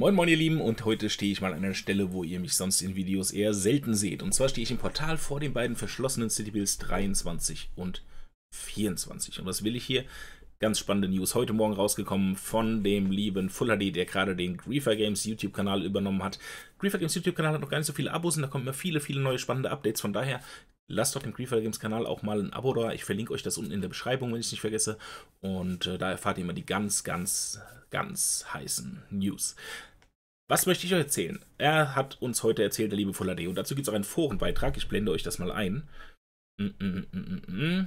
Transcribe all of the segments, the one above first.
Moin moin ihr Lieben und heute stehe ich mal an einer Stelle, wo ihr mich sonst in Videos eher selten seht. Und zwar stehe ich im Portal vor den beiden verschlossenen City Bills 23 und 24. Und was will ich hier? Ganz spannende News heute Morgen rausgekommen von dem lieben Full HD, der gerade den Griefer Games YouTube-Kanal übernommen hat. Griefer Games YouTube-Kanal hat noch gar nicht so viele Abos und da kommen immer viele, viele neue spannende Updates. Von daher Lasst doch dem Greefer Games Kanal auch mal ein Abo da. Ich verlinke euch das unten in der Beschreibung, wenn ich es nicht vergesse. Und äh, da erfahrt ihr immer die ganz, ganz, ganz heißen News. Was möchte ich euch erzählen? Er hat uns heute erzählt, der liebe Und Dazu gibt es auch einen Forenbeitrag. Ich blende euch das mal ein. Mm -mm Mm -mm -mm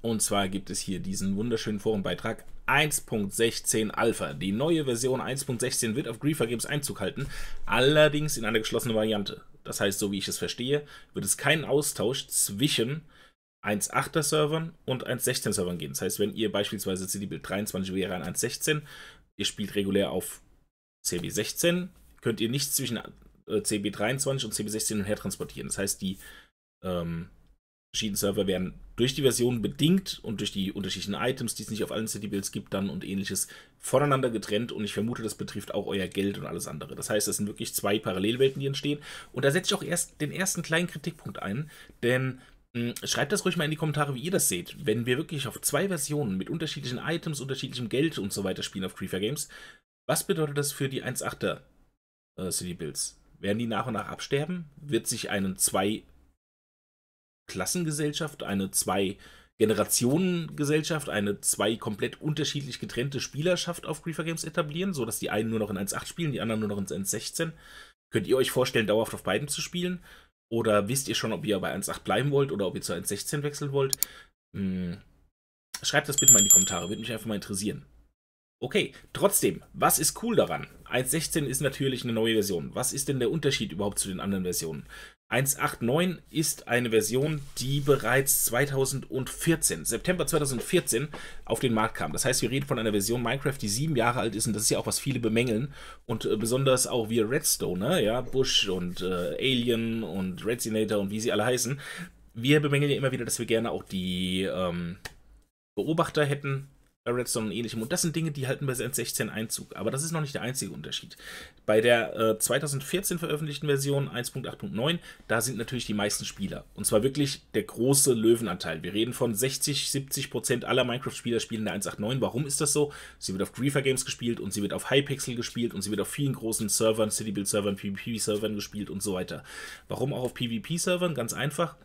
und zwar gibt es hier diesen wunderschönen Forenbeitrag 1.16 Alpha. Die neue Version 1.16 wird auf Griefer Games Einzug halten, allerdings in einer geschlossenen Variante. Das heißt, so wie ich es verstehe, wird es keinen Austausch zwischen 1.8er Servern und 1.16 Servern geben. Das heißt, wenn ihr beispielsweise cd Build 23 wäre an 1.16, ihr spielt regulär auf CB16, könnt ihr nicht zwischen äh, CB23 und CB16 her transportieren. Das heißt, die ähm, verschiedene Server werden durch die Version bedingt und durch die unterschiedlichen Items, die es nicht auf allen City Builds gibt, dann und ähnliches voneinander getrennt. Und ich vermute, das betrifft auch euer Geld und alles andere. Das heißt, es sind wirklich zwei Parallelwelten, die entstehen. Und da setze ich auch erst den ersten kleinen Kritikpunkt ein, denn hm, Schreibt das ruhig mal in die Kommentare, wie ihr das seht. Wenn wir wirklich auf zwei Versionen mit unterschiedlichen Items, unterschiedlichem Geld und so weiter spielen auf Creeper Games, was bedeutet das für die 1.8er äh, City Builds? Werden die nach und nach absterben? Wird sich einen zwei Klassengesellschaft, eine zwei Generationen Gesellschaft, eine zwei komplett unterschiedlich getrennte Spielerschaft auf Griefer Games etablieren, sodass die einen nur noch in 1.8 spielen, die anderen nur noch in 1.16. Könnt ihr euch vorstellen, dauerhaft auf beiden zu spielen? Oder wisst ihr schon, ob ihr bei 1.8 bleiben wollt oder ob ihr zu 1.16 wechseln wollt? Hm. Schreibt das bitte mal in die Kommentare, würde mich einfach mal interessieren. Okay, trotzdem, was ist cool daran? 1.16 ist natürlich eine neue Version. Was ist denn der Unterschied überhaupt zu den anderen Versionen? 1.8.9 ist eine Version, die bereits 2014, September 2014 auf den Markt kam. Das heißt, wir reden von einer Version Minecraft, die sieben Jahre alt ist und das ist ja auch, was viele bemängeln. Und äh, besonders auch wir Redstone, ne? ja, Bush und äh, Alien und Redsinator und wie sie alle heißen. Wir bemängeln ja immer wieder, dass wir gerne auch die ähm, Beobachter hätten, äh, Redstone und ähnlichem. Und das sind Dinge, die halten bei N16 Einzug. Aber das ist noch nicht der einzige Unterschied. Bei der äh, 2014 veröffentlichten Version 1.8.9, da sind natürlich die meisten Spieler. Und zwar wirklich der große Löwenanteil. Wir reden von 60, 70 Prozent aller Minecraft-Spieler spielen der 1.8.9. Warum ist das so? Sie wird auf Griefer Games gespielt und sie wird auf Hypixel gespielt und sie wird auf vielen großen Servern, Citybuild-Servern, PvP-Servern gespielt und so weiter. Warum auch auf PvP-Servern? Ganz einfach.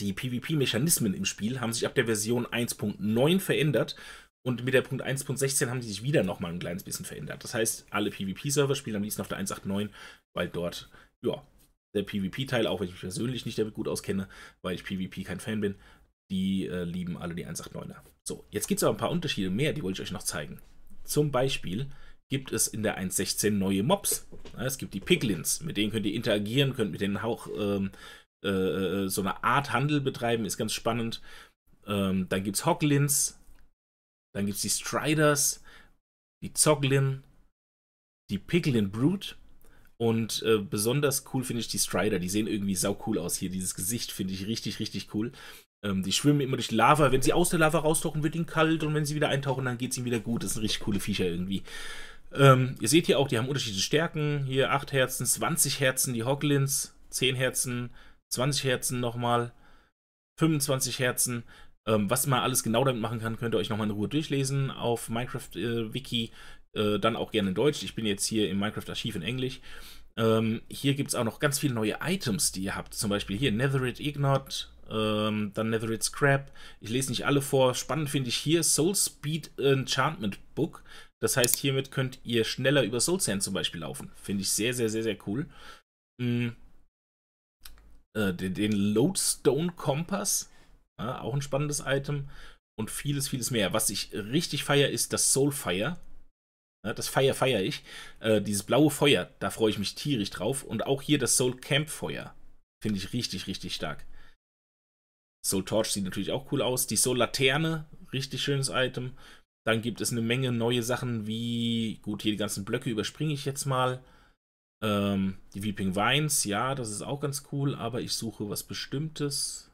Die PvP-Mechanismen im Spiel haben sich ab der Version 1.9 verändert und mit der Punkt 1.16 haben die sich wieder nochmal ein kleines bisschen verändert. Das heißt, alle PvP-Server spielen am liebsten auf der 1.8.9, weil dort, ja, der PvP-Teil, auch wenn ich mich persönlich nicht damit gut auskenne, weil ich PvP kein Fan bin, die äh, lieben alle die 1.8.9er. So, jetzt gibt es aber ein paar Unterschiede mehr, die wollte ich euch noch zeigen. Zum Beispiel gibt es in der 1.16 neue Mobs. es gibt die Piglins, mit denen könnt ihr interagieren, könnt mit denen auch ähm, äh, äh so eine Art Handel betreiben, ist ganz spannend. Ähm, dann gibt es Hoglins, dann gibt es die Striders, die Zoglin, die Piglin Brute. Und äh, besonders cool finde ich die Strider. Die sehen irgendwie sau cool aus hier. Dieses Gesicht finde ich richtig, richtig cool. Ähm, die schwimmen immer durch Lava. Wenn sie aus der Lava raustauchen, wird ihnen kalt. Und wenn sie wieder eintauchen, dann geht es ihnen wieder gut. Das sind richtig coole Viecher irgendwie. Ähm, ihr seht hier auch, die haben unterschiedliche Stärken. Hier 8 Herzen, 20 Herzen, die Hoglins, 10 Herzen, 20 Herzen nochmal, 25 Herzen. Ähm, was man alles genau damit machen kann, könnt ihr euch nochmal in Ruhe durchlesen auf Minecraft-Wiki. Äh, äh, dann auch gerne in Deutsch. Ich bin jetzt hier im Minecraft-Archiv in Englisch. Ähm, hier gibt es auch noch ganz viele neue Items, die ihr habt. Zum Beispiel hier Netherit Ignot, ähm, dann Netherit Scrap. Ich lese nicht alle vor. Spannend finde ich hier Soul Speed Enchantment Book. Das heißt, hiermit könnt ihr schneller über Soul Sand zum Beispiel laufen. Finde ich sehr, sehr, sehr, sehr cool. Mhm. Äh, den, den Lodestone Kompass ja, auch ein spannendes Item. Und vieles, vieles mehr. Was ich richtig feiere, ist das Soulfire. Ja, das Fire feiere ich. Äh, dieses blaue Feuer, da freue ich mich tierisch drauf. Und auch hier das Soul Camp Feuer. Finde ich richtig, richtig stark. Soul Torch sieht natürlich auch cool aus. Die Soul Laterne, richtig schönes Item. Dann gibt es eine Menge neue Sachen wie, gut, hier die ganzen Blöcke überspringe ich jetzt mal. Ähm, die Weeping Vines, ja, das ist auch ganz cool, aber ich suche was Bestimmtes.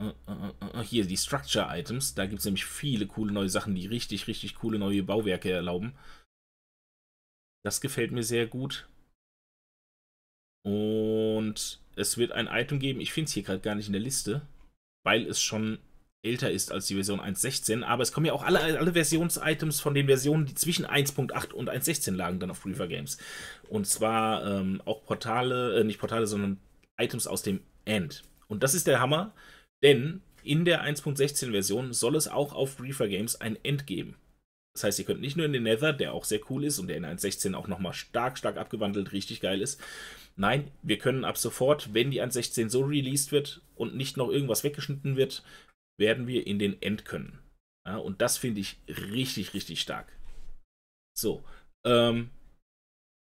Äh, äh, äh, hier die Structure Items. Da gibt es nämlich viele coole neue Sachen, die richtig, richtig coole neue Bauwerke erlauben. Das gefällt mir sehr gut. Und es wird ein Item geben. Ich finde es hier gerade gar nicht in der Liste, weil es schon älter ist als die Version 1.16. Aber es kommen ja auch alle, alle Versions-Items von den Versionen, die zwischen 1.8 und 1.16 lagen, dann auf Reaver Games. Und zwar ähm, auch Portale, äh, nicht Portale, sondern Items aus dem End. Und das ist der Hammer denn in der 1.16-Version soll es auch auf Reaper Games ein End geben. Das heißt, ihr könnt nicht nur in den Nether, der auch sehr cool ist und der in 1.16 auch nochmal stark, stark abgewandelt richtig geil ist. Nein, wir können ab sofort, wenn die 1.16 so released wird und nicht noch irgendwas weggeschnitten wird, werden wir in den End können. Ja, und das finde ich richtig, richtig stark. So, ähm,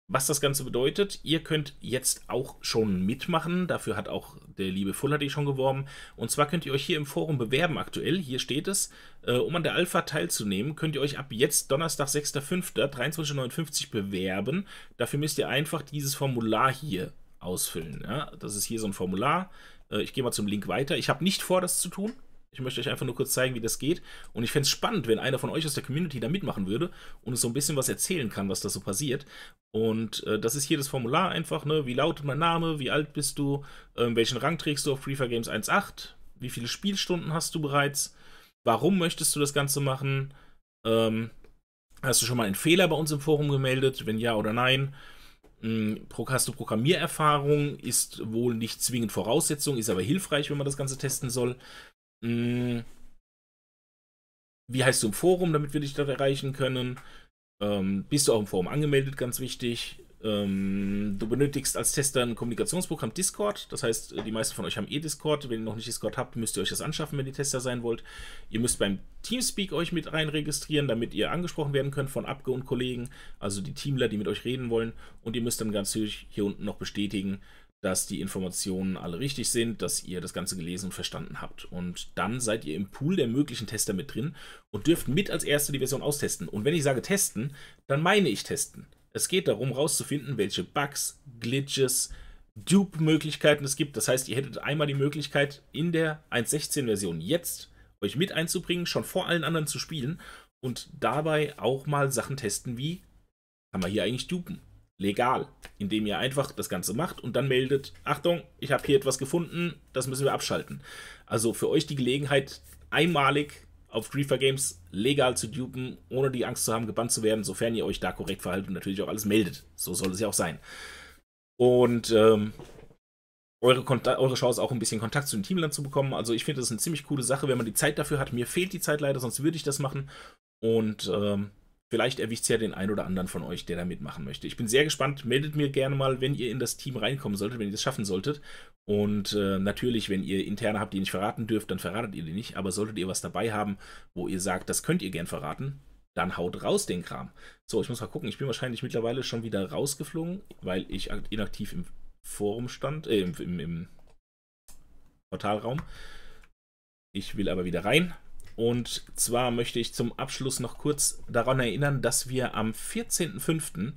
was das Ganze bedeutet, ihr könnt jetzt auch schon mitmachen. Dafür hat auch der liebe Fuller die schon geworben. Und zwar könnt ihr euch hier im Forum bewerben aktuell. Hier steht es. Äh, um an der Alpha teilzunehmen, könnt ihr euch ab jetzt Donnerstag, 6.5. 23.59 bewerben. Dafür müsst ihr einfach dieses Formular hier ausfüllen. Ja? Das ist hier so ein Formular. Äh, ich gehe mal zum Link weiter. Ich habe nicht vor, das zu tun. Ich möchte euch einfach nur kurz zeigen, wie das geht. Und ich fände es spannend, wenn einer von euch aus der Community da mitmachen würde und uns so ein bisschen was erzählen kann, was da so passiert. Und äh, das ist hier das Formular einfach, ne? Wie lautet mein Name? Wie alt bist du? Ähm, welchen Rang trägst du auf Freefire Games 1.8? Wie viele Spielstunden hast du bereits? Warum möchtest du das Ganze machen? Ähm, hast du schon mal einen Fehler bei uns im Forum gemeldet? Wenn ja oder nein? Hm, hast du Programmiererfahrung? Ist wohl nicht zwingend Voraussetzung, ist aber hilfreich, wenn man das Ganze testen soll. Hm. wie heißt du im Forum, damit wir dich dort erreichen können? Ähm, bist du auch im Forum angemeldet, ganz wichtig. Ähm, du benötigst als Tester ein Kommunikationsprogramm Discord. Das heißt, äh, die meisten von euch haben eh Discord. Wenn ihr noch nicht Discord habt, müsst ihr euch das anschaffen, wenn ihr Tester sein wollt. Ihr müsst beim Teamspeak euch mit reinregistrieren, damit ihr angesprochen werden könnt von Abge und Kollegen, also die Teamler, die mit euch reden wollen. Und ihr müsst dann ganz natürlich hier unten noch bestätigen, dass die Informationen alle richtig sind, dass ihr das Ganze gelesen und verstanden habt. Und dann seid ihr im Pool der möglichen Tester mit drin und dürft mit als Erste die Version austesten. Und wenn ich sage testen, dann meine ich testen. Es geht darum, rauszufinden, welche Bugs, Glitches, Dupe-Möglichkeiten es gibt. Das heißt, ihr hättet einmal die Möglichkeit, in der 1.16-Version jetzt euch mit einzubringen, schon vor allen anderen zu spielen und dabei auch mal Sachen testen wie, kann man hier eigentlich dupen? legal, indem ihr einfach das Ganze macht und dann meldet, Achtung, ich habe hier etwas gefunden, das müssen wir abschalten. Also für euch die Gelegenheit, einmalig auf Griefer Games legal zu dupen, ohne die Angst zu haben, gebannt zu werden, sofern ihr euch da korrekt verhaltet und natürlich auch alles meldet. So soll es ja auch sein. Und ähm, eure, eure Chance auch ein bisschen Kontakt zu dem Teamland zu bekommen. Also ich finde, das ist eine ziemlich coole Sache, wenn man die Zeit dafür hat. Mir fehlt die Zeit leider, sonst würde ich das machen. Und ähm, Vielleicht erwischt es ja den einen oder anderen von euch, der da mitmachen möchte. Ich bin sehr gespannt. Meldet mir gerne mal, wenn ihr in das Team reinkommen solltet, wenn ihr das schaffen solltet. Und äh, natürlich, wenn ihr interne habt, die nicht verraten dürft, dann verratet ihr die nicht. Aber solltet ihr was dabei haben, wo ihr sagt, das könnt ihr gern verraten, dann haut raus den Kram. So, ich muss mal gucken. Ich bin wahrscheinlich mittlerweile schon wieder rausgeflogen, weil ich inaktiv im Forum stand, äh, im, im, im Portalraum. Ich will aber wieder rein. Und zwar möchte ich zum Abschluss noch kurz daran erinnern, dass wir am 14.05.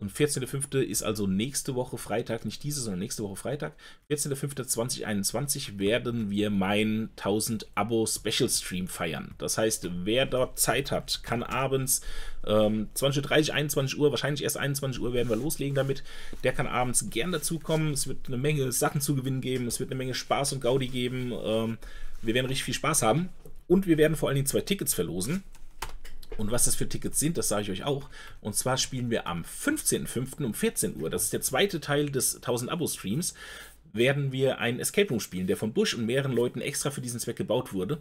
Und 14.05. ist also nächste Woche Freitag, nicht diese, sondern nächste Woche Freitag. 14.05.2021 werden wir meinen 1000 Abo Special Stream feiern. Das heißt, wer dort Zeit hat, kann abends ähm, 20.30 Uhr, 21 Uhr, wahrscheinlich erst 21 Uhr werden wir loslegen damit. Der kann abends gern dazukommen. Es wird eine Menge Sachen zu gewinnen geben. Es wird eine Menge Spaß und Gaudi geben. Ähm, wir werden richtig viel Spaß haben. Und wir werden vor allen Dingen zwei Tickets verlosen. Und was das für Tickets sind, das sage ich euch auch. Und zwar spielen wir am 15.05. um 14 Uhr. Das ist der zweite Teil des 1000 Abo-Streams. Werden wir einen Escape Room spielen, der von Bush und mehreren Leuten extra für diesen Zweck gebaut wurde.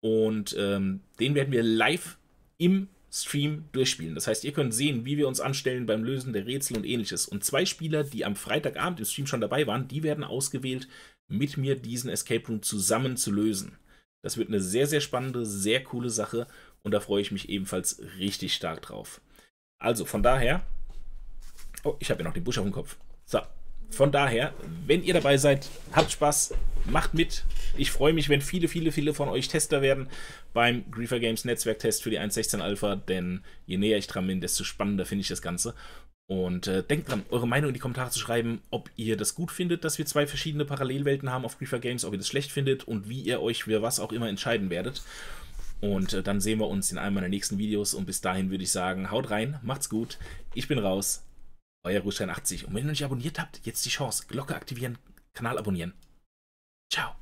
Und ähm, den werden wir live im Stream durchspielen. Das heißt, ihr könnt sehen, wie wir uns anstellen beim Lösen der Rätsel und ähnliches. Und zwei Spieler, die am Freitagabend im Stream schon dabei waren, die werden ausgewählt, mit mir diesen Escape Room zusammen zu lösen. Das wird eine sehr, sehr spannende, sehr coole Sache und da freue ich mich ebenfalls richtig stark drauf. Also von daher, oh, ich habe ja noch den Busch auf dem Kopf. So, von daher, wenn ihr dabei seid, habt Spaß, macht mit. Ich freue mich, wenn viele, viele, viele von euch Tester werden beim Griefer Games Netzwerktest für die 1.16 Alpha, denn je näher ich dran bin, desto spannender finde ich das Ganze. Und äh, denkt dran, eure Meinung in die Kommentare zu schreiben, ob ihr das gut findet, dass wir zwei verschiedene Parallelwelten haben auf Griefer Games, ob ihr das schlecht findet und wie ihr euch für was auch immer entscheiden werdet. Und äh, dann sehen wir uns in einem meiner nächsten Videos. Und bis dahin würde ich sagen, haut rein, macht's gut. Ich bin raus, euer Rustein80. Und wenn ihr noch nicht abonniert habt, jetzt die Chance. Glocke aktivieren, Kanal abonnieren. Ciao.